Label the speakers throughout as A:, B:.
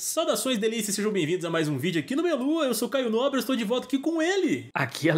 A: Saudações delícias, sejam bem-vindos a mais um vídeo aqui no Melua, eu sou Caio Nobre, estou de volta aqui com ele. Aqui é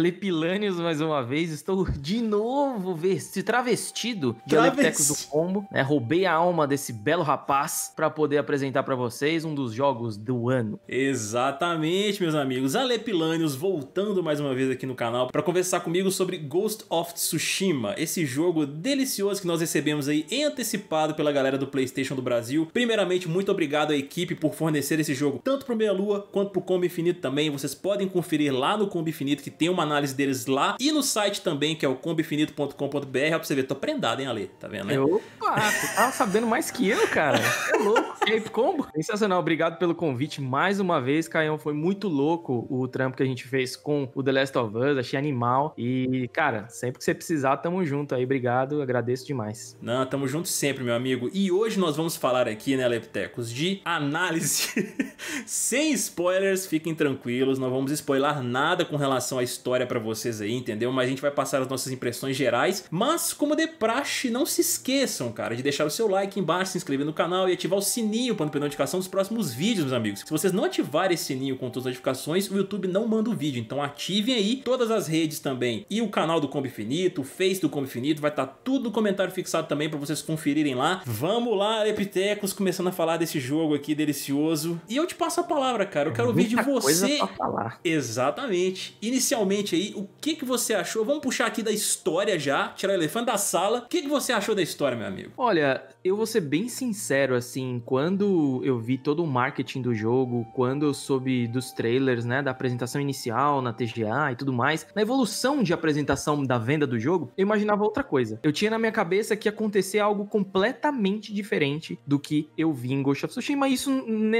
A: mais uma vez, estou de novo vestido, travestido de Travesti... Aleptecos do
B: Combo, né? roubei a alma desse belo rapaz para poder apresentar para vocês um dos
A: jogos do ano. Exatamente, meus amigos, Alepilanios voltando mais uma vez aqui no canal para conversar comigo sobre Ghost of Tsushima, esse jogo delicioso que nós recebemos aí antecipado pela galera do Playstation do Brasil. Primeiramente, muito obrigado à equipe por fornecer fornecer esse jogo tanto para o Meia Lua quanto para o Combo Infinito também. Vocês podem conferir lá no Combo Infinito, que tem uma análise deles lá, e no site também, que é o comboinfinito.com.br. Ó, pra você ver, tô prendado, hein, Ale? Tá vendo, né? Opa, tu tava tá sabendo mais que eu, cara. É louco. Cape Combo. Sensacional, obrigado
B: pelo convite mais uma vez, Caião. Foi muito louco o trampo que a gente fez com o The Last of Us, achei animal. E, cara, sempre que você precisar, tamo junto aí. Obrigado, agradeço demais.
A: Não, tamo junto sempre, meu amigo. E hoje nós vamos falar aqui, né, Leptecos, de análise sem spoilers, fiquem tranquilos, não vamos spoiler nada com relação à história para vocês aí, entendeu? Mas a gente vai passar as nossas impressões gerais. Mas, como de praxe, não se esqueçam, cara, de deixar o seu like embaixo, se inscrever no canal e ativar o sininho para não perder notificação dos próximos vídeos, meus amigos. Se vocês não ativarem esse sininho com todas as notificações, o YouTube não manda o vídeo. Então ativem aí todas as redes também. E o canal do Combo Infinito, o Face do Combo Infinito, vai estar tá tudo no comentário fixado também para vocês conferirem lá. Vamos lá, Epitecos, começando a falar desse jogo aqui delicioso e eu te passo a palavra, cara. Eu quero ouvir de você. Coisa pra falar. Exatamente. Inicialmente aí, o que que você achou? Vamos puxar aqui da história já, tirar o elefante da sala. O que que você achou da história, meu amigo?
B: Olha, eu vou ser bem sincero assim, quando eu vi todo o marketing do jogo, quando eu soube dos trailers, né, da apresentação inicial na TGA e tudo mais, na evolução de apresentação da venda do jogo, eu imaginava outra coisa. Eu tinha na minha cabeça que ia acontecer algo completamente diferente do que eu vi em Ghost of Tsushima, isso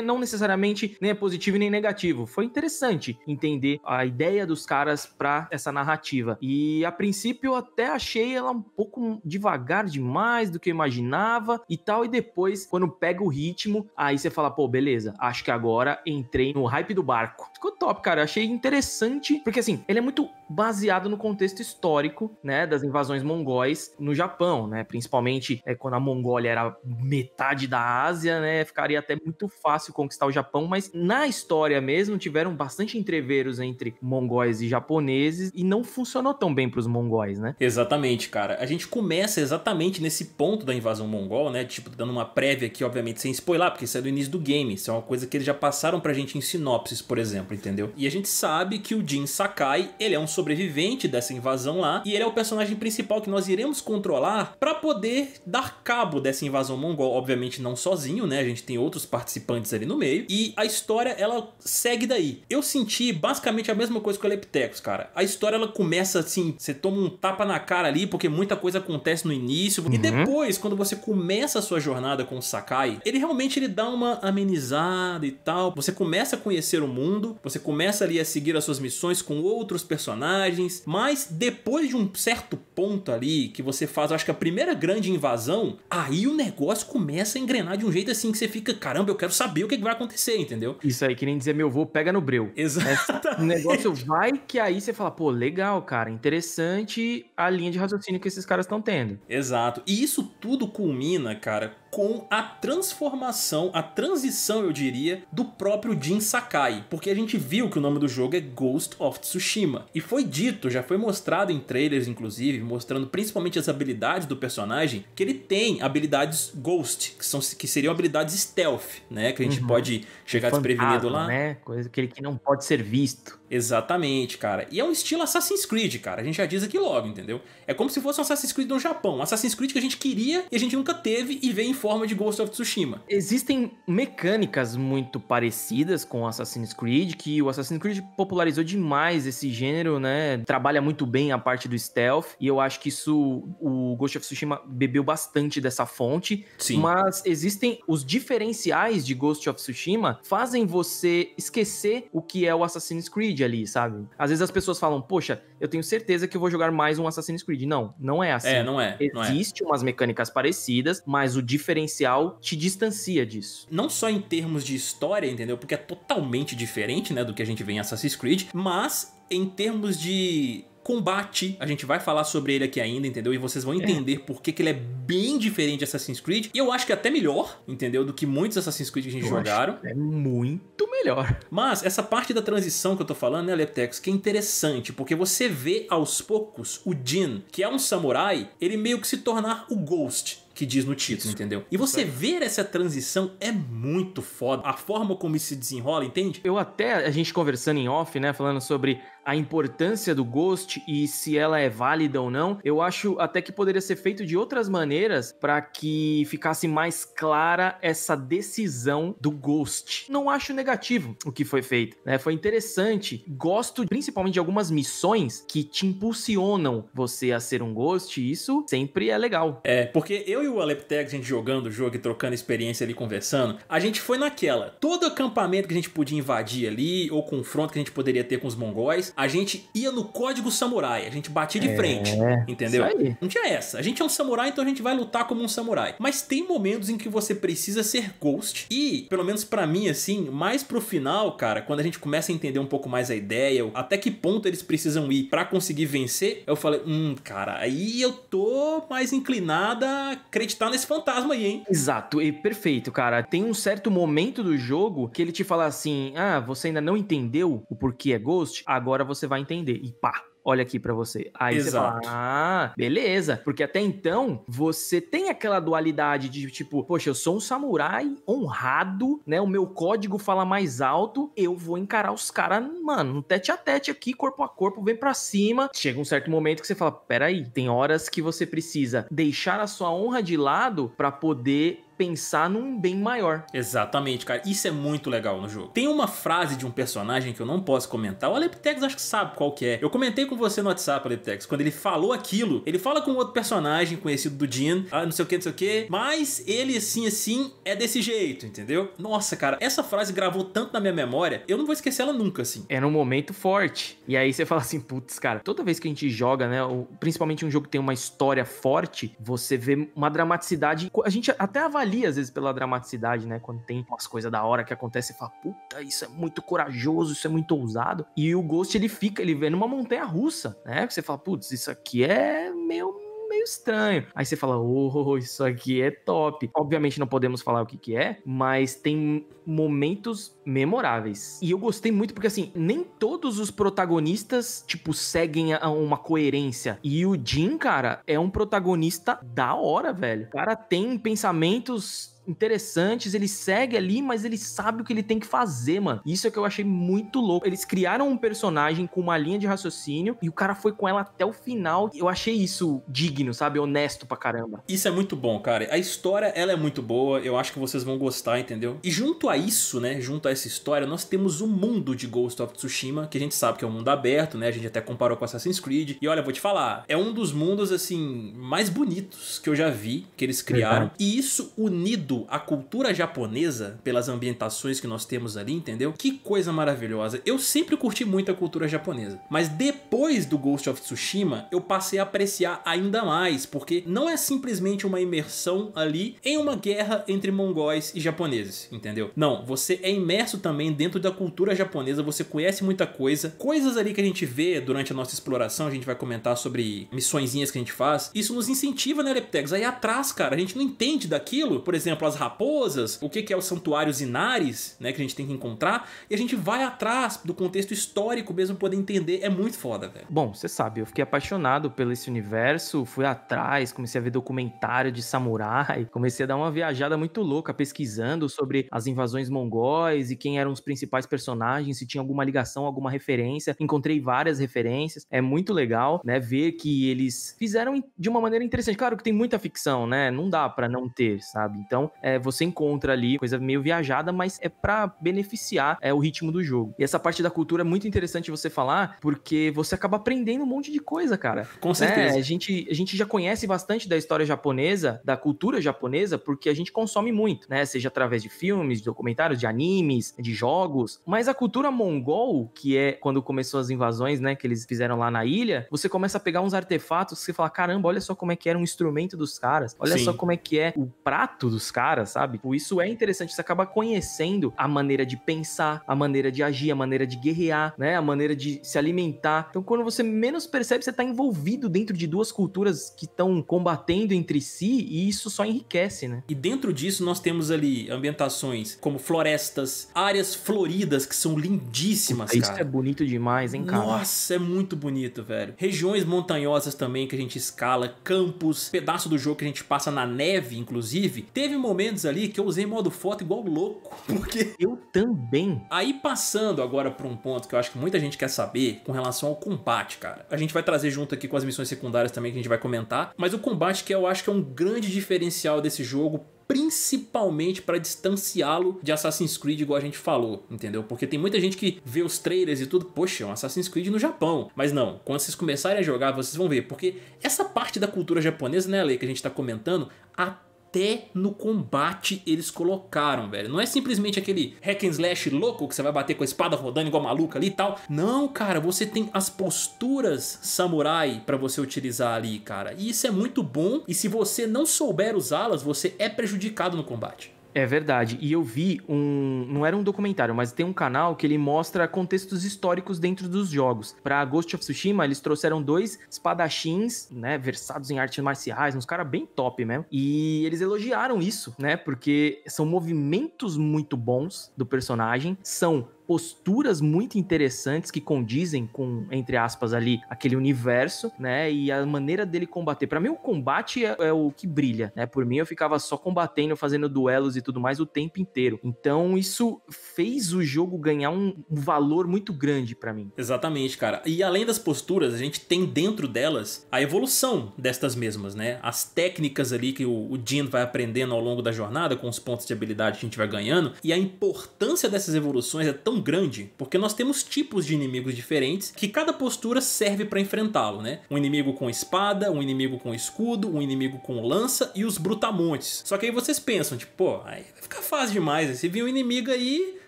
B: não necessariamente nem é positivo nem negativo. Foi interessante entender a ideia dos caras para essa narrativa. E a princípio eu até achei ela um pouco devagar demais do que eu imaginava e tal. E depois, quando pega o ritmo, aí você fala, pô, beleza, acho que agora entrei no hype do barco. Ficou top, cara. achei interessante, porque assim, ele é muito baseado no contexto histórico, né, das invasões mongóis no Japão, né, principalmente é, quando a Mongólia era metade da Ásia, né, ficaria até muito fácil fácil conquistar o Japão, mas na história mesmo tiveram bastante entreveros entre mongóis e japoneses
A: e não funcionou tão bem para os mongóis, né? Exatamente, cara. A gente começa exatamente nesse ponto da invasão mongol, né? Tipo, dando uma prévia aqui, obviamente, sem spoiler, porque isso é do início do game. Isso é uma coisa que eles já passaram pra gente em sinopses, por exemplo, entendeu? E a gente sabe que o Jin Sakai, ele é um sobrevivente dessa invasão lá e ele é o personagem principal que nós iremos controlar para poder dar cabo dessa invasão mongol, obviamente não sozinho, né? A gente tem outros participantes ali no meio. E a história, ela segue daí. Eu senti basicamente a mesma coisa com o Eleptecos, cara. A história, ela começa assim, você toma um tapa na cara ali, porque muita coisa acontece no início. Uhum. E depois, quando você começa a sua jornada com o Sakai, ele realmente ele dá uma amenizada e tal. Você começa a conhecer o mundo, você começa ali a seguir as suas missões com outros personagens, mas depois de um certo ponto ali que você faz, acho que a primeira grande invasão, aí o negócio começa a engrenar de um jeito assim que você fica, caramba, eu quero saber saber o que vai acontecer, entendeu? Isso aí, que nem dizer meu avô pega no breu. Exato.
B: O negócio vai que aí você fala, pô,
A: legal, cara, interessante a linha de raciocínio que esses caras estão tendo. Exato. E isso tudo culmina, cara, com a transformação, a transição, eu diria, do próprio Jin Sakai, porque a gente viu que o nome do jogo é Ghost of Tsushima. E foi dito, já foi mostrado em trailers inclusive, mostrando principalmente as habilidades do personagem, que ele tem habilidades Ghost, que são que seriam habilidades stealth, né, que a gente uhum. pode chegar desprevenido lá, né? Coisa que ele que não pode ser visto. Exatamente, cara. E é um estilo Assassin's Creed, cara. A gente já diz aqui logo, entendeu? É como se fosse um Assassin's Creed no Japão, um Assassin's Creed que a gente queria e a gente nunca teve e veio forma de Ghost of Tsushima. Existem mecânicas muito
B: parecidas com Assassin's Creed, que o Assassin's Creed popularizou demais esse gênero, né? Trabalha muito bem a parte do stealth, e eu acho que isso o Ghost of Tsushima bebeu bastante dessa fonte. Sim. Mas existem os diferenciais de Ghost of Tsushima fazem você esquecer o que é o Assassin's Creed ali, sabe? Às vezes as pessoas falam, poxa, eu tenho certeza que eu vou jogar mais um Assassin's Creed. Não, não é assim. É, não é. é. Existem é. umas mecânicas
A: parecidas, mas o diferencial diferencial te distancia disso. Não só em termos de história, entendeu? Porque é totalmente diferente, né, do que a gente vê em Assassin's Creed, mas em termos de combate. A gente vai falar sobre ele aqui ainda, entendeu? E vocês vão é. entender é. por que, que ele é bem diferente de Assassin's Creed. E eu acho que é até melhor, entendeu? Do que muitos Assassin's Creed que a gente eu jogaram. É muito melhor. Mas essa parte da transição que eu tô falando, né, Leptex, que é interessante, porque você vê aos poucos o Jin, que é um samurai, ele meio que se tornar o Ghost que diz no título, entendeu? E você ver essa transição é muito foda. A forma como isso se desenrola, entende? Eu até, a gente conversando em off, né, falando sobre a importância do
B: Ghost e se ela é válida ou não, eu acho até que poderia ser feito de outras maneiras para que ficasse mais clara essa decisão do Ghost. Não acho negativo o que foi feito, né? Foi interessante. Gosto principalmente de algumas missões
A: que te impulsionam você a ser um Ghost, e isso sempre é legal. É, porque eu e o Aleptex, a gente jogando o jogo e trocando experiência ali conversando, a gente foi naquela. Todo acampamento que a gente podia invadir ali, ou confronto que a gente poderia ter com os mongóis, a gente ia no código samurai, a gente batia de é, frente, entendeu? Não tinha essa. A gente é um samurai, então a gente vai lutar como um samurai. Mas tem momentos em que você precisa ser ghost e, pelo menos para mim assim, mais pro final, cara, quando a gente começa a entender um pouco mais a ideia, até que ponto eles precisam ir para conseguir vencer, eu falei, hum, cara, aí eu tô mais inclinada a acreditar nesse fantasma aí, hein? Exato, e perfeito, cara. Tem um certo momento do jogo que ele
B: te fala assim: "Ah, você ainda não entendeu o porquê é ghost? Agora agora você vai entender. E pá, olha aqui para você. Aí Exato. você fala, ah, beleza. Porque até então, você tem aquela dualidade de tipo, poxa, eu sou um samurai honrado, né? O meu código fala mais alto, eu vou encarar os caras, mano, tete a tete aqui, corpo a corpo, vem para cima. Chega um certo momento que você fala, peraí, tem horas que você precisa deixar a sua honra de
A: lado para poder pensar num bem maior. Exatamente, cara. Isso é muito legal no jogo. Tem uma frase de um personagem que eu não posso comentar. O Aleptex acho que sabe qual que é. Eu comentei com você no WhatsApp, Aleptex, quando ele falou aquilo, ele fala com outro personagem conhecido do Jin, ah, não sei o que, não sei o que, mas ele assim, assim, é desse jeito, entendeu? Nossa, cara, essa frase gravou tanto na minha memória, eu não vou esquecer ela nunca, assim. Era um momento forte. E aí você fala assim, putz,
B: cara, toda vez que a gente joga, né, principalmente um jogo que tem uma história forte, você vê uma dramaticidade. A gente até avalia ali, às vezes, pela dramaticidade, né? Quando tem umas coisas da hora que acontece, você fala, puta, isso é muito corajoso, isso é muito ousado. E o Ghost, ele fica, ele vê numa montanha russa, né? Que você fala, putz, isso aqui é meio meio estranho. Aí você fala, oh, isso aqui é top. Obviamente não podemos falar o que que é, mas tem momentos memoráveis. E eu gostei muito porque, assim, nem todos os protagonistas, tipo, seguem a uma coerência. E o Jim, cara, é um protagonista da hora, velho. O cara tem pensamentos interessantes, ele segue ali, mas ele sabe o que ele tem que fazer, mano. Isso é que eu achei muito louco. Eles criaram um personagem com uma linha de raciocínio e o
A: cara foi com ela até o final. Eu achei isso digno, sabe? Honesto pra caramba. Isso é muito bom, cara. A história, ela é muito boa. Eu acho que vocês vão gostar, entendeu? E junto a isso, né? Junto a essa história, nós temos o mundo de Ghost of Tsushima, que a gente sabe que é um mundo aberto, né? A gente até comparou com Assassin's Creed. E olha, vou te falar, é um dos mundos, assim, mais bonitos que eu já vi, que eles criaram. Uhum. E isso unido a cultura japonesa pelas ambientações que nós temos ali, entendeu? Que coisa maravilhosa. Eu sempre curti muito a cultura japonesa, mas depois do Ghost of Tsushima, eu passei a apreciar ainda mais, porque não é simplesmente uma imersão ali em uma guerra entre mongóis e japoneses, entendeu? Não, você é imerso também dentro da cultura japonesa, você conhece muita coisa, coisas ali que a gente vê durante a nossa exploração, a gente vai comentar sobre missõezinhas que a gente faz, isso nos incentiva, né, Leptex, aí atrás, cara, a gente não entende daquilo, por exemplo, exemplo, as raposas, o que, é o santuário Zinares, né, que a gente tem que encontrar, e a gente vai atrás do contexto histórico mesmo poder entender, é muito foda, velho. Bom,
B: você sabe, eu fiquei apaixonado pelo esse universo, fui atrás, comecei a ver documentário de samurai, comecei a dar uma viajada muito louca pesquisando sobre as invasões mongóis e quem eram os principais personagens, se tinha alguma ligação, alguma referência. Encontrei várias referências, é muito legal, né, ver que eles fizeram de uma maneira interessante. Claro que tem muita ficção, né? Não dá para não ter, sabe? Então, é, você encontra ali coisa meio viajada, mas é para beneficiar é, o ritmo do jogo. E essa parte da cultura é muito interessante você falar, porque você acaba aprendendo um monte de coisa, cara. Com né, certeza. A, gente, a gente já conhece bastante da história japonesa, da cultura japonesa, porque a gente consome muito, né? Seja através de filmes, de documentários, de animes, de jogos. Mas a cultura mongol, que é quando começou as invasões, né? Que eles fizeram lá na ilha, você começa a pegar uns artefatos, você fala: caramba, olha só como é que era um instrumento dos caras, olha Sim. só como é que é o prato dos caras cara, sabe? Por tipo, isso é interessante, você acaba conhecendo a maneira de pensar, a maneira de agir, a maneira de guerrear, né? A maneira de se alimentar. Então, quando você menos percebe, você tá envolvido dentro de duas culturas que estão combatendo entre si e isso
A: só enriquece, né? E dentro disso nós temos ali ambientações como florestas, áreas floridas que são lindíssimas, Puta, cara. Isso é bonito demais, hein, cara? Nossa, é muito bonito, velho. Regiões montanhosas também que a gente escala, campos, pedaço do jogo que a gente passa na neve, inclusive. Teve momentos ali que eu usei modo foto igual louco, porque... Eu também. Aí passando agora para um ponto que eu acho que muita gente quer saber com relação ao combate, cara. A gente vai trazer junto aqui com as missões secundárias também que a gente vai comentar, mas o combate que eu acho que é um grande diferencial desse jogo, principalmente para distanciá-lo de Assassin's Creed, igual a gente falou, entendeu? Porque tem muita gente que vê os trailers e tudo, poxa, é um Assassin's Creed no Japão. Mas não, quando vocês começarem a jogar, vocês vão ver, porque essa parte da cultura japonesa, né, Ale, que a gente tá comentando, até até no combate eles colocaram, velho. Não é simplesmente aquele hack and slash louco que você vai bater com a espada rodando igual maluca ali e tal. Não, cara, você tem as posturas samurai para você utilizar ali, cara. E isso é muito bom. E se você não souber usá-las, você é prejudicado no combate. É verdade. E eu vi um. Não era um documentário,
B: mas tem um canal que ele mostra contextos históricos dentro dos jogos. Pra Ghost of Tsushima, eles trouxeram dois espadachins, né? Versados em artes marciais, uns caras bem top mesmo. E eles elogiaram isso, né? Porque são movimentos muito bons do personagem, são posturas muito interessantes que condizem com, entre aspas, ali, aquele universo, né? E a maneira dele combater. Para mim, o combate é, é, o que brilha, né? Por mim, eu ficava só combatendo, fazendo duelos e tudo mais o tempo inteiro. Então, isso fez
A: o jogo ganhar um valor muito grande para mim. Exatamente, cara. E além das posturas, a gente tem dentro delas a evolução destas mesmas, né? As técnicas ali que o, o Jin vai aprendendo ao longo da jornada, com os pontos de habilidade que a gente vai ganhando, e a importância dessas evoluções é tão tão grande, porque nós temos tipos de inimigos diferentes que cada postura serve para enfrentá-lo, né? Um inimigo com espada, um inimigo com escudo, um inimigo com lança e os brutamontes. Só que aí vocês pensam, tipo, pô, aí vai ficar fácil demais, né? se vir um inimigo aí,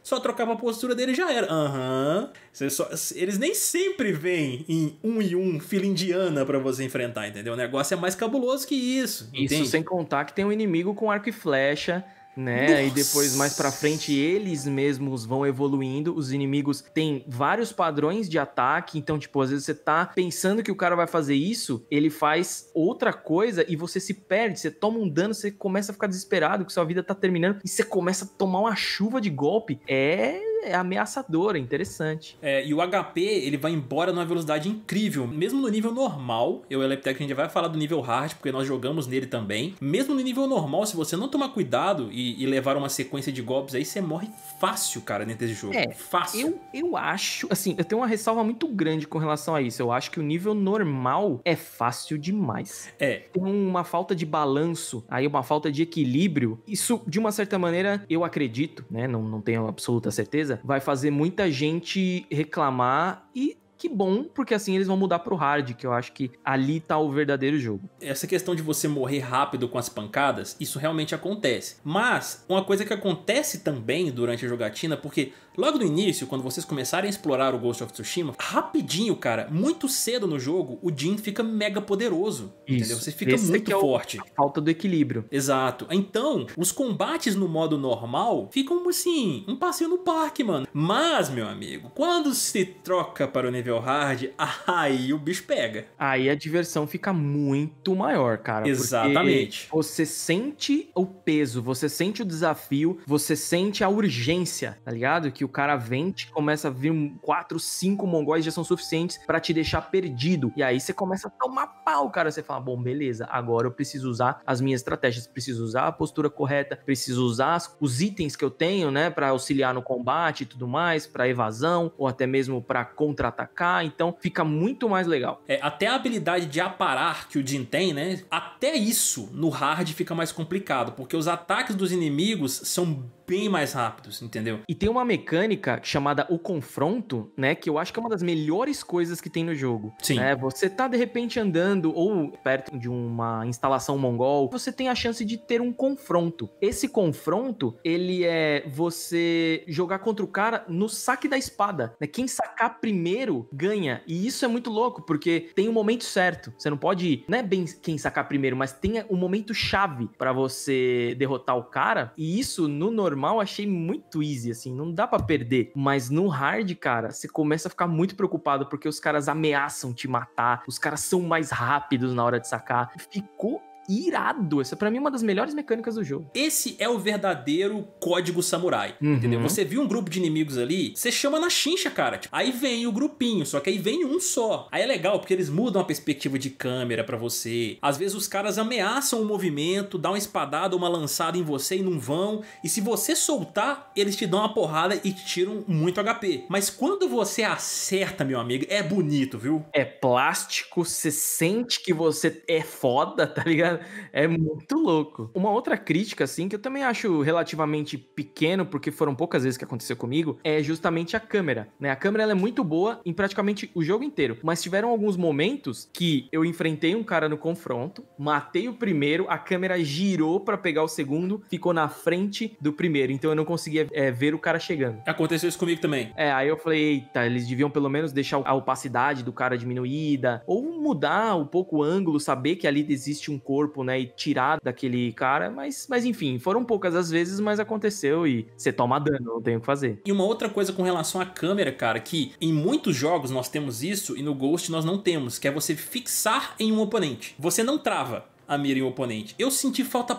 A: só trocar a postura dele já era. Aham. Uhum. Eles nem sempre vêm em um e um fila indiana para você enfrentar, entendeu? O negócio é mais cabuloso que isso. Isso entende? sem contar que tem
B: um inimigo com arco e flecha, né? Nossa. E depois mais para frente eles mesmos vão evoluindo. Os inimigos têm vários padrões de ataque, então tipo, às vezes você tá pensando que o cara vai fazer isso, ele faz outra coisa e você se perde, você toma um dano, você começa a ficar desesperado, que sua vida tá terminando e você começa a tomar uma chuva de golpe. É é ameaçador, é interessante.
A: É, e o HP, ele vai embora numa velocidade incrível. Mesmo no nível normal, eu e Eleptec, a gente vai falar do nível hard, porque nós jogamos nele também. Mesmo no nível normal, se você não tomar cuidado e, e levar uma sequência de golpes, aí você morre fácil, cara, dentro desse jogo. É, fácil. Eu, eu acho,
B: assim, eu tenho uma ressalva muito grande com relação a isso. Eu acho que o nível normal é fácil demais. É. Tem uma falta de balanço, aí uma falta de equilíbrio. Isso, de uma certa maneira, eu acredito, né? Não, não tenho absoluta certeza vai fazer muita gente reclamar e que bom, porque assim eles vão mudar pro
A: hard, que eu acho que ali tá o verdadeiro jogo. Essa questão de você morrer rápido com as pancadas, isso realmente acontece. Mas uma coisa que acontece também durante a jogatina, porque logo no início, quando vocês começarem a explorar o Ghost of Tsushima, rapidinho, cara, muito cedo no jogo, o Jin fica mega poderoso. Isso. Entendeu? Você fica Esse muito é forte. A falta do equilíbrio. Exato. Então, os combates no modo normal ficam assim, um passeio no parque, mano. Mas, meu amigo, quando se troca para o nível nível hard, aí o bicho pega.
B: Aí a diversão fica muito maior, cara. Exatamente. Você sente o peso, você sente o desafio, você sente a urgência, tá ligado? Que o cara vem, te começa a vir quatro, cinco mongóis já são suficientes para te deixar perdido. E aí você começa a tomar pau, cara. Você fala, bom, beleza, agora eu preciso usar as minhas estratégias, preciso usar a postura correta, preciso usar os itens que eu tenho, né, para auxiliar no combate e tudo mais, para evasão ou até mesmo para contra-atacar atacar, então fica muito mais legal.
A: É, até a habilidade de aparar que o Jin tem, né? Até isso no hard fica mais complicado, porque os ataques dos inimigos são bem mais rápidos, entendeu? E tem uma
B: mecânica chamada o confronto, né? Que eu acho que é uma das melhores coisas que tem no jogo. Sim. Né? Você tá de repente andando ou perto de uma instalação mongol, você tem a chance de ter um confronto. Esse confronto, ele é você jogar contra o cara no saque da espada. Né? Quem sacar primeiro ganha. E isso é muito louco, porque tem o um momento certo. Você não pode, não é bem quem sacar primeiro, mas tem o um momento chave para você derrotar o cara. E isso no normal achei muito easy, assim, não dá para perder. Mas no hard, cara, você começa a ficar muito preocupado porque os caras ameaçam te matar, os caras são mais rápidos na hora de sacar. Ficou irado. Essa para mim é uma das melhores
A: mecânicas do jogo. Esse é o verdadeiro código samurai, uhum. entendeu? Você viu um grupo de inimigos ali, você chama na chincha, cara. Tipo, aí vem o grupinho, só que aí vem um só. Aí é legal porque eles mudam a perspectiva de câmera para você. Às vezes os caras ameaçam o movimento, dá uma espadada, uma lançada em você e não vão. E se você soltar, eles te dão uma porrada e te tiram muito HP. Mas quando você acerta, meu amigo, é bonito, viu? É plástico, você sente que você é foda, tá ligado? ligado? É, é muito louco.
B: Uma outra crítica, assim, que eu também acho relativamente pequeno, porque foram poucas vezes que aconteceu comigo, é justamente a câmera, né? A câmera é muito boa em praticamente o jogo inteiro, mas tiveram alguns momentos que eu enfrentei um cara no confronto, matei o primeiro, a câmera girou para pegar o segundo, ficou na frente do primeiro, então eu não conseguia é, ver o cara chegando. Aconteceu isso comigo também. É, aí eu falei, eita, eles deviam pelo menos deixar a opacidade do cara diminuída, ou mudar um pouco o ângulo, saber que ali existe um corpo corpo, né, e tirar daquele cara,
A: mas, mas enfim, foram poucas as vezes, mas aconteceu e você toma dano, não tem o que fazer. E uma outra coisa com relação à câmera, cara, que em muitos jogos nós temos isso e no Ghost nós não temos, que é você fixar em um oponente. Você não trava a mira em um oponente. Eu senti falta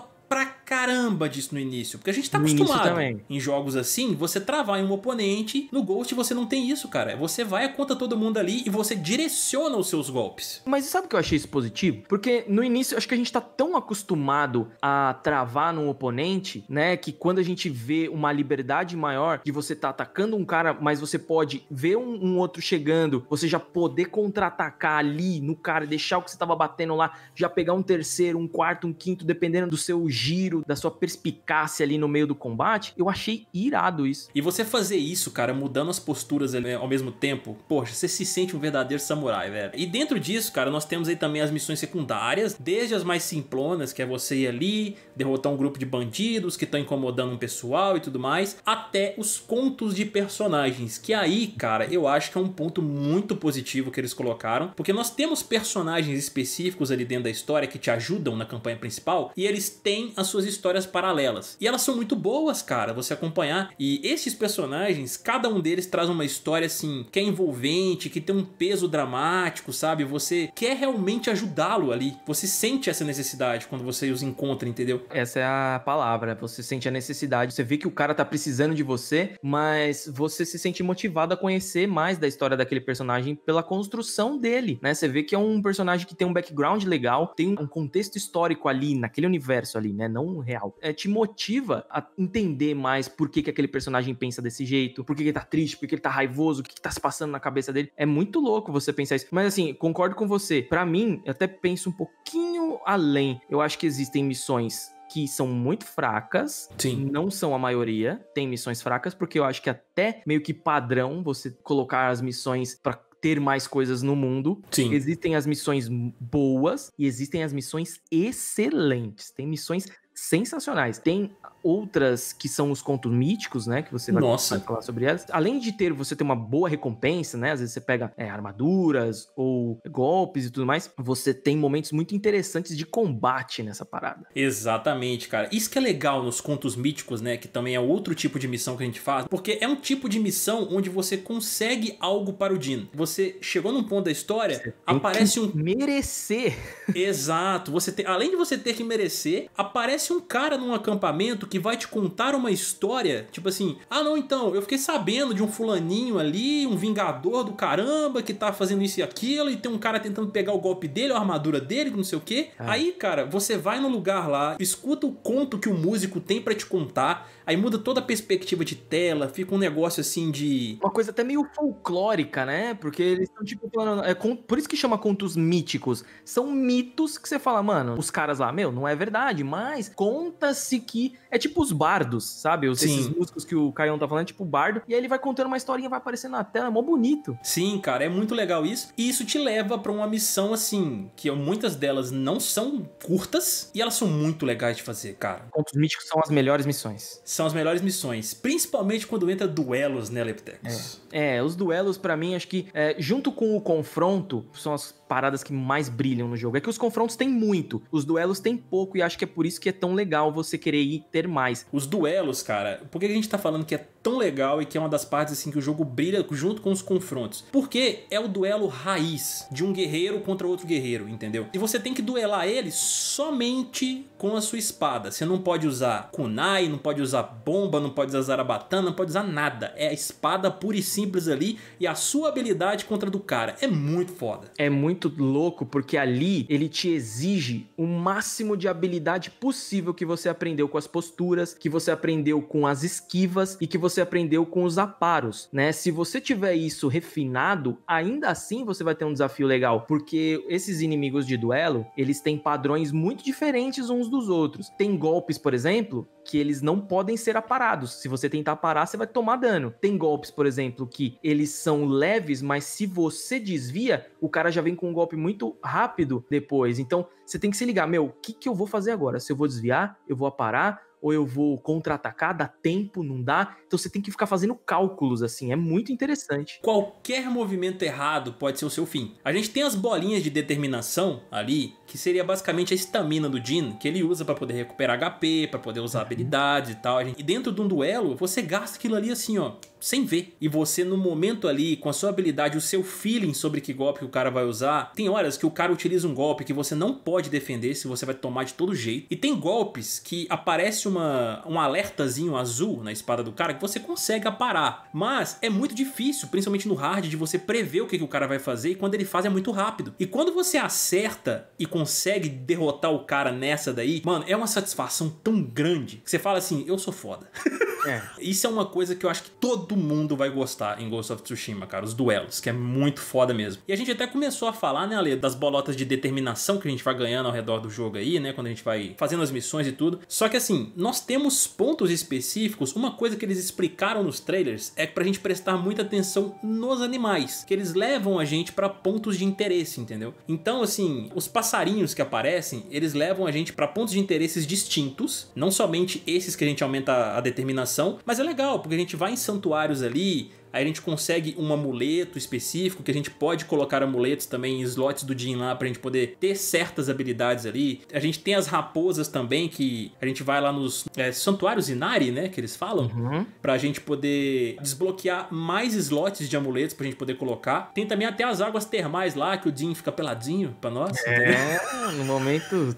A: caramba disso no início. Porque a gente tá acostumado em jogos assim, você travar em um oponente, no Ghost você não tem isso, cara. Você vai, conta todo mundo ali e você direciona os seus golpes. Mas sabe o que eu achei isso positivo? Porque no início, acho que a gente tá tão acostumado a
B: travar num oponente, né? Que quando a gente vê uma liberdade maior de você tá atacando um cara, mas você pode ver um, um outro chegando, você já poder contra-atacar ali no cara, deixar o que você tava batendo lá, já pegar um terceiro, um quarto, um quinto, dependendo do seu
A: giro tiro, da sua perspicácia ali no meio do combate. Eu achei irado isso. E você fazer isso, cara, mudando as posturas ali, né, ao mesmo tempo, poxa, você se sente um verdadeiro samurai, velho. E dentro disso, cara, nós temos aí também as missões secundárias, desde as mais simplonas, que é você ir ali, derrotar um grupo de bandidos que estão incomodando um pessoal e tudo mais, até os contos de personagens, que aí, cara, eu acho que é um ponto muito positivo que eles colocaram, porque nós temos personagens específicos ali dentro da história que te ajudam na campanha principal e eles têm as suas duas histórias paralelas. E elas são muito boas, cara, você acompanhar. E esses personagens, cada um deles traz uma história assim que é envolvente, que tem um peso dramático, sabe? Você quer realmente ajudá-lo ali. Você sente essa necessidade quando você os encontra, entendeu? Essa é a palavra. Você sente a necessidade. Você vê que o cara tá precisando de você, mas
B: você se sente motivado a conhecer mais da história daquele personagem pela construção dele, né? Você vê que é um personagem que tem um background legal, tem um contexto histórico ali, naquele universo ali, né? Não real. É, te motiva a entender mais por que, que aquele personagem pensa desse jeito, por que, que ele tá triste, por que ele tá raivoso, o que, que tá se passando na cabeça dele. É muito louco você pensar isso. Mas assim, concordo com você. Para mim, eu até penso um pouquinho além. Eu acho que existem missões que são muito fracas. Sim. Não são a maioria. Tem missões fracas, porque eu acho que até meio que padrão você colocar as missões para ter mais coisas no mundo. Sim. Existem as missões boas e existem as missões excelentes. Tem missões sensacionais. Tem outras que são os contos míticos, né? Que você vai, Nossa. falar sobre elas. Além de ter você ter uma boa recompensa, né? Às vezes você pega é, armaduras ou golpes
A: e tudo mais. Você
B: tem momentos muito interessantes de combate nessa parada.
A: Exatamente, cara. Isso que é legal nos contos míticos, né? Que também é outro tipo de missão que a gente faz, porque é um tipo de missão onde você consegue algo para o din Você chegou num ponto da história, aparece um merecer. Exato. Você tem, além de você ter que merecer, aparece aparece um cara num acampamento que vai te contar uma história, tipo assim, ah não, então, eu fiquei sabendo de um fulaninho ali, um vingador do caramba que tá fazendo isso e aquilo, e tem um cara tentando pegar o golpe dele, a armadura dele, não sei o que. É. Aí, cara, você vai no lugar lá, escuta o conto que o músico tem para te contar, Aí muda toda a perspectiva de tela, fica um negócio assim de. Uma coisa até meio folclórica, né? Porque eles estão tipo falando. É, por isso que chama contos
B: míticos. São mitos que você fala, mano, os caras lá, meu, não é verdade, mas conta-se que é tipo os bardos, sabe? Os, Sim. Esses músicos que o Caião tá falando, é tipo bardo. E aí ele vai contando uma historinha, vai aparecendo na tela, é mó bonito.
A: Sim, cara, é muito legal isso. E isso te leva para uma missão, assim, que muitas delas não são curtas e elas são muito legais de fazer, cara. Contos míticos são as melhores missões. São as melhores missões. Principalmente quando entra duelos, né, Leptex? É. é, os duelos, para mim, acho que, é, junto com o confronto, são as
B: paradas que mais brilham no jogo. É que os confrontos têm muito, os duelos têm pouco, e acho que é por isso que é tão legal
A: você querer ir ter mais. Os duelos, cara, por que a gente tá falando que é tão legal e que é uma das partes assim que o jogo brilha junto com os confrontos? Porque é o duelo raiz de um guerreiro contra outro guerreiro, entendeu? E você tem que duelar ele somente com a sua espada. Você não pode usar kunai, não pode usar bomba, não pode usar zarabatana, não pode usar nada. É a espada pura e simples ali e a sua habilidade contra a do cara. É muito foda. É muito muito
B: louco porque ali ele te exige o máximo de habilidade possível que você aprendeu com as posturas, que você aprendeu com as esquivas e que você aprendeu com os aparos, né? Se você tiver isso refinado, ainda assim você vai ter um desafio legal, porque esses inimigos de duelo, eles têm padrões muito diferentes uns dos outros. Tem golpes, por exemplo, que eles não podem ser aparados. Se você tentar parar, você vai tomar dano. Tem golpes, por exemplo, que eles são leves, mas se você desvia, o cara já vem com um golpe muito rápido depois. Então, você tem que se ligar, meu, o que, que eu vou fazer agora? Se eu vou desviar, eu vou aparar, ou eu vou contra-atacar, dá tempo, não dá. Então você tem que ficar fazendo cálculos,
A: assim, é muito interessante. Qualquer movimento errado pode ser o seu fim. A gente tem as bolinhas de determinação ali, que seria basicamente a estamina do Jin, que ele usa para poder recuperar HP, para poder usar uhum. habilidades e tal. E dentro de um duelo, você gasta aquilo ali assim, ó, sem ver. E você, no momento ali, com a sua habilidade, o seu feeling sobre que golpe que o cara vai usar, tem horas que o cara utiliza um golpe que você não pode defender, se você vai tomar de todo jeito. E tem golpes que aparece um uma, um alertazinho azul na espada do cara que você consegue aparar. Mas é muito difícil, principalmente no hard, de você prever o que, que o cara vai fazer e quando ele faz é muito rápido. E quando você acerta e consegue derrotar o cara nessa daí, mano, é uma satisfação tão grande que você fala assim: eu sou foda. É. Isso é uma coisa que eu acho que todo mundo vai gostar em Ghost of Tsushima, cara. Os duelos, que é muito foda mesmo. E a gente até começou a falar, né, Ale, das bolotas de determinação que a gente vai ganhando ao redor do jogo aí, né? Quando a gente vai fazendo as missões e tudo. Só que assim, nós temos pontos específicos. Uma coisa que eles explicaram nos trailers é que pra gente prestar muita atenção nos animais, que eles levam a gente para pontos de interesse, entendeu? Então, assim, os passarinhos que aparecem, eles levam a gente para pontos de interesses distintos, não somente esses que a gente aumenta a determinação, mas é legal, porque a gente vai em santuários ali, Aí a gente consegue um amuleto específico, que a gente pode colocar amuletos também em slots do Jin lá pra gente poder ter certas habilidades ali. A gente tem as raposas também, que a gente vai lá nos é, santuários Inari, né? Que eles falam. Uhum. Pra gente poder desbloquear mais slots de amuletos pra gente poder colocar. Tem também até as águas termais lá, que o Jin fica peladinho pra nós. É,
B: no momento.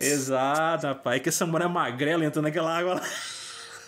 A: Exato,
B: rapaz. É que essa mulher magrela entrando naquela água lá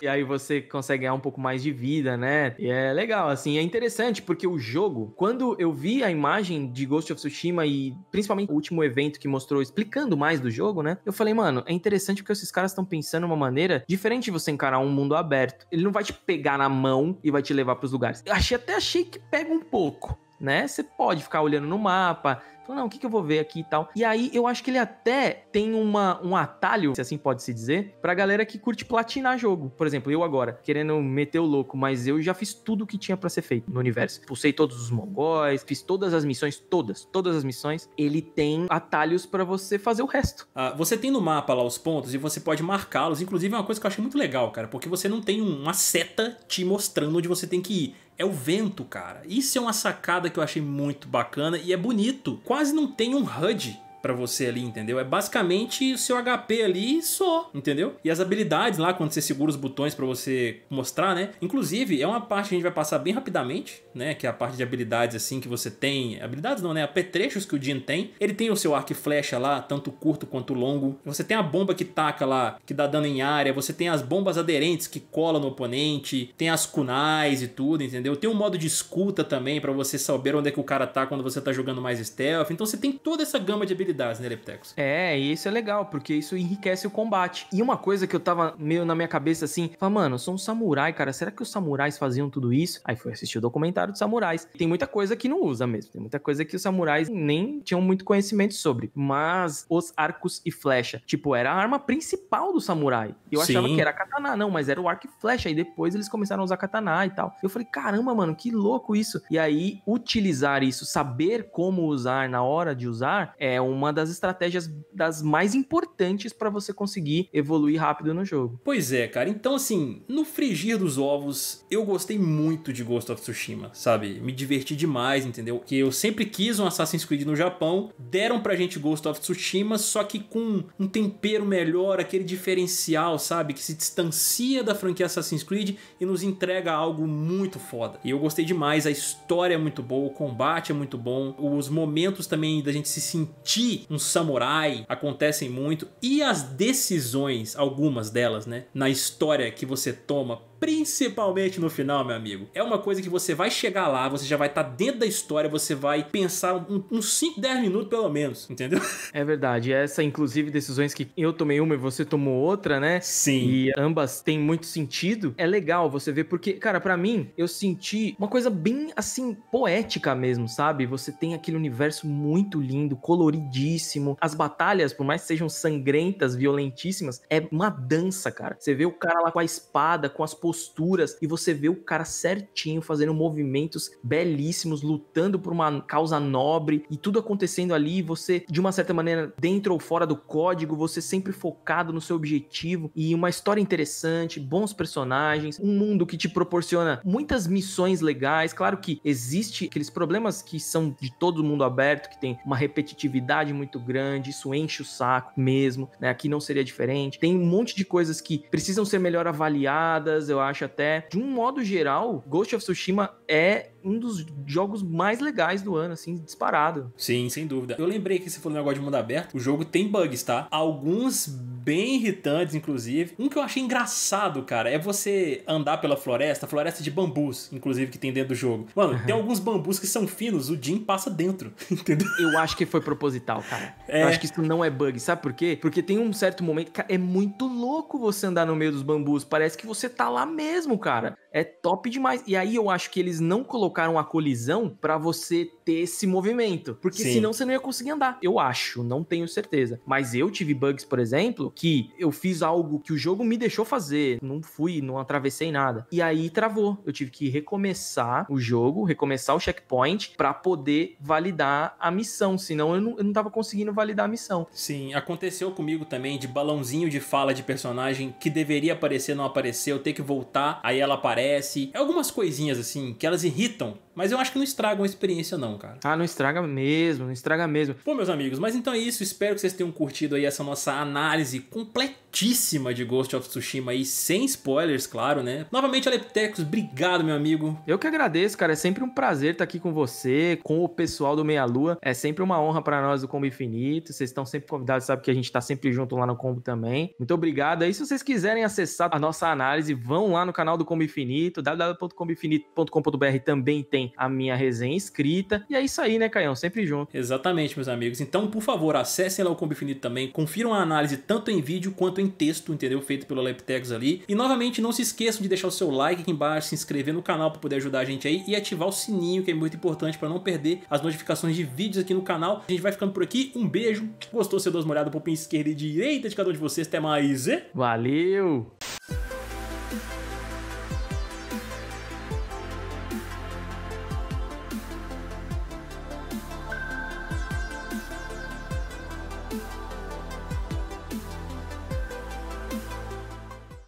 B: e aí você consegue ganhar um pouco mais de vida, né? E é legal, assim, é interessante porque o jogo, quando eu vi a imagem de Ghost of Tsushima e principalmente o último evento que mostrou explicando mais do jogo, né? Eu falei, mano, é interessante porque esses caras estão pensando uma maneira diferente de você encarar um mundo aberto. Ele não vai te pegar na mão e vai te levar para os lugares. Eu achei até achei que pega um pouco, né? Você pode ficar olhando no mapa, falando, não, o que, que eu vou ver aqui e tal. E aí eu acho que ele até tem uma, um atalho, se assim pode se dizer, pra galera que curte platinar jogo. Por exemplo, eu agora, querendo meter o louco, mas eu já fiz tudo o que tinha para ser feito no universo. Pulsei todos os mongóis, fiz todas as missões,
A: todas, todas as missões. Ele tem atalhos para você fazer o resto. Ah, você tem no mapa lá os pontos e você pode marcá-los. Inclusive, é uma coisa que eu achei muito legal, cara, porque você não tem uma seta te mostrando onde você tem que ir é o vento, cara. Isso é uma sacada que eu achei muito bacana e é bonito. Quase não tem um HUD para você ali, entendeu? É basicamente o seu HP ali só, entendeu? E as habilidades lá, quando você segura os botões para você mostrar, né? Inclusive, é uma parte que a gente vai passar bem rapidamente, né? Que é a parte de habilidades, assim, que você tem. Habilidades não, né? Apetrechos que o Jin tem. Ele tem o seu arco e flecha lá, tanto curto quanto longo. Você tem a bomba que taca lá, que dá dano em área. Você tem as bombas aderentes que colam no oponente. Tem as kunais e tudo, entendeu? Tem um modo de escuta também para você saber onde é que o cara tá quando você tá jogando mais stealth. Então você tem toda essa gama de habilidades habilidades, né, Leptecos?
B: É, e isso é legal, porque isso enriquece o combate. E uma coisa que eu tava meio na minha cabeça assim, fala, mano, eu sou um samurai, cara, será que os samurais faziam tudo isso? Aí fui assistir o documentário dos samurais. Tem muita coisa que não usa mesmo, tem muita coisa que os samurais nem tinham muito conhecimento sobre, mas os arcos e flecha, tipo, era a arma principal do samurai. Eu Sim. achava que era katana, não, mas era o arco e flecha, e depois eles começaram a usar katana e tal. Eu falei, caramba, mano, que louco isso. E aí, utilizar isso, saber como usar na hora de usar, é uma uma das estratégias das mais importantes para você
A: conseguir evoluir rápido no jogo. Pois é, cara. Então, assim, no frigir dos ovos, eu gostei muito de Ghost of Tsushima, sabe? Me diverti demais, entendeu? Que eu sempre quis um Assassin's Creed no Japão, deram pra gente Ghost of Tsushima, só que com um tempero melhor, aquele diferencial, sabe? Que se distancia da franquia Assassin's Creed e nos entrega algo muito foda. E eu gostei demais, a história é muito boa, o combate é muito bom, os momentos também da gente se sentir um samurai acontecem muito. E as decisões, algumas delas, né? Na história que você toma principalmente no final, meu amigo, é uma coisa que você vai chegar lá, você já vai estar tá dentro da história, você vai pensar uns 5, 10 minutos pelo menos, entendeu? É verdade. Essa, inclusive, decisões que eu tomei uma
B: e você tomou outra, né? Sim. E ambas têm muito sentido. É legal você ver, porque, cara, para mim, eu senti uma coisa bem, assim, poética mesmo, sabe? Você tem aquele universo muito lindo, coloridíssimo. As batalhas, por mais que sejam sangrentas, violentíssimas, é uma dança, cara. Você vê o cara lá com a espada, com as posturas posturas e você vê o cara certinho fazendo movimentos belíssimos, lutando por uma causa nobre e tudo acontecendo ali, você de uma certa maneira dentro ou fora do código, você sempre focado no seu objetivo e uma história interessante, bons personagens, um mundo que te proporciona muitas missões legais. Claro que existe aqueles problemas que são de todo mundo aberto, que tem uma repetitividade muito grande, isso enche o saco mesmo, né? Aqui não seria diferente. Tem um monte de coisas que precisam ser melhor avaliadas eu acho até. De um modo geral, Ghost of Tsushima é um dos jogos mais legais do ano, assim, disparado.
A: Sim, sem dúvida. Eu lembrei que você falou um negócio de mundo aberto. O jogo tem bugs, tá? Alguns bem irritantes, inclusive. Um que eu achei engraçado, cara, é você andar pela floresta, floresta de bambus, inclusive, que tem dentro do jogo. Mano, uhum. tem alguns bambus que são finos, o Jim passa dentro, entendeu? Eu acho que foi proposital, cara. É... Eu acho que isso não é bug, sabe por quê? Porque tem um certo momento,
B: cara, é muito louco você andar no meio dos bambus, parece que você tá lá mesmo, cara. É top demais. E aí eu acho que eles não colocaram colocaram a colisão para você ter esse movimento. Porque Sim. senão você não ia conseguir andar. Eu acho, não tenho certeza. Mas eu tive bugs, por exemplo, que eu fiz algo que o jogo me deixou fazer. Não fui, não atravessei nada. E aí travou. Eu tive que recomeçar o jogo, recomeçar o checkpoint para poder validar
A: a missão. Senão eu não, eu não tava conseguindo validar a missão. Sim, aconteceu comigo também de balãozinho de fala de personagem que deveria aparecer, não apareceu, ter que voltar, aí ela aparece. É algumas coisinhas assim que elas irritam mas eu acho que não estraga uma experiência, não, cara. Ah, não estraga mesmo, não estraga mesmo. Pô, meus amigos, mas então é isso. Espero que vocês tenham curtido aí essa nossa análise completíssima de Ghost of Tsushima aí, sem spoilers, claro, né? Novamente, Aleptecos, obrigado, meu amigo. Eu que agradeço, cara. É sempre um prazer estar aqui com você, com o pessoal do Meia Lua.
B: É sempre uma honra para nós do Combo Infinito. Vocês estão sempre convidados, sabe que a gente tá sempre junto lá no Combo também. Muito obrigado. Aí, se vocês quiserem acessar a nossa análise, vão lá no canal do Combo Infinito,
A: www.comboinfinito.com.br também tem a minha resenha escrita. E é isso aí, né, Caião? Sempre junto. Exatamente, meus amigos. Então, por favor, acessem lá o Combo Infinito também. Confiram a análise tanto em vídeo quanto em texto, entendeu? Feito pelo Leptex ali. E, novamente, não se esqueçam de deixar o seu like aqui embaixo, se inscrever no canal para poder ajudar a gente aí e ativar o sininho, que é muito importante para não perder as notificações de vídeos aqui no canal. A gente vai ficando por aqui. Um beijo. Gostou? Seu duas molhadas, um pouquinho esquerda e direita de cada um de vocês. Até mais. E... Valeu!